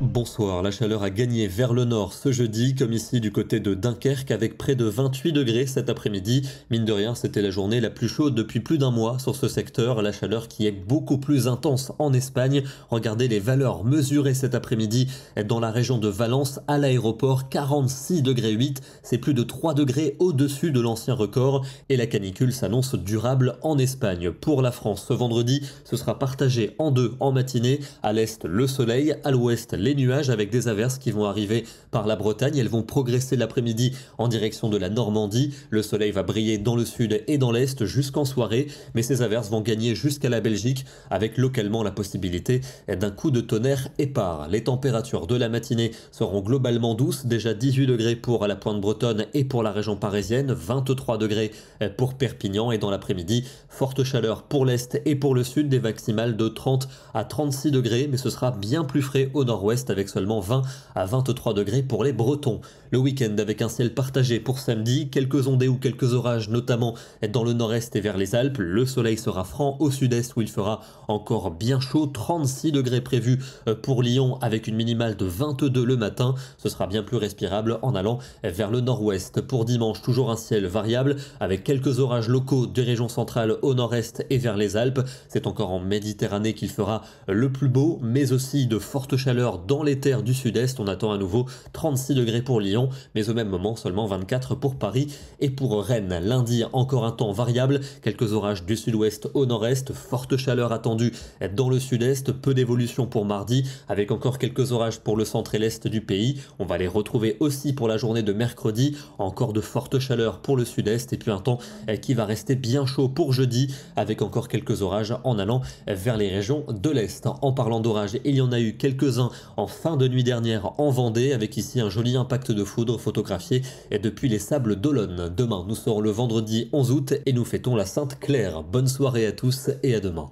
Bonsoir, la chaleur a gagné vers le nord ce jeudi, comme ici du côté de Dunkerque, avec près de 28 degrés cet après-midi. Mine de rien, c'était la journée la plus chaude depuis plus d'un mois sur ce secteur, la chaleur qui est beaucoup plus intense en Espagne. Regardez les valeurs mesurées cet après-midi dans la région de Valence à l'aéroport, 46 degrés 8, c'est plus de 3 degrés au-dessus de l'ancien record, et la canicule s'annonce durable en Espagne. Pour la France, ce vendredi, ce sera partagé en deux en matinée, à l'est le soleil, à l'ouest les les nuages avec des averses qui vont arriver par la Bretagne. Elles vont progresser l'après-midi en direction de la Normandie. Le soleil va briller dans le sud et dans l'est jusqu'en soirée, mais ces averses vont gagner jusqu'à la Belgique avec localement la possibilité d'un coup de tonnerre épars. Les températures de la matinée seront globalement douces, déjà 18 degrés pour la pointe bretonne et pour la région parisienne, 23 degrés pour Perpignan et dans l'après-midi, forte chaleur pour l'est et pour le sud, des maximales de 30 à 36 degrés, mais ce sera bien plus frais au nord-ouest avec seulement 20 à 23 degrés pour les Bretons. Le week-end avec un ciel partagé pour samedi, quelques ondées ou quelques orages notamment dans le nord-est et vers les Alpes. Le soleil sera franc au sud-est où il fera encore bien chaud, 36 degrés prévus euh, pour Lyon avec une minimale de 22 le matin. Ce sera bien plus respirable en allant vers le nord-ouest. Pour dimanche, toujours un ciel variable avec quelques orages locaux des régions centrales au nord-est et vers les Alpes. C'est encore en Méditerranée qu'il fera le plus beau, mais aussi de fortes chaleurs dans les terres du sud-est, on attend à nouveau 36 degrés pour Lyon, mais au même moment seulement 24 pour Paris et pour Rennes. Lundi, encore un temps variable, quelques orages du sud-ouest au nord-est, forte chaleur attendue dans le sud-est, peu d'évolution pour mardi, avec encore quelques orages pour le centre et l'est du pays. On va les retrouver aussi pour la journée de mercredi, encore de fortes chaleur pour le sud-est et puis un temps qui va rester bien chaud pour jeudi, avec encore quelques orages en allant vers les régions de l'est. En parlant d'orages, il y en a eu quelques-uns en fin de nuit dernière en Vendée, avec ici un joli impact de foudre photographié et depuis les sables d'Olonne. Demain, nous serons le vendredi 11 août et nous fêtons la Sainte Claire. Bonne soirée à tous et à demain.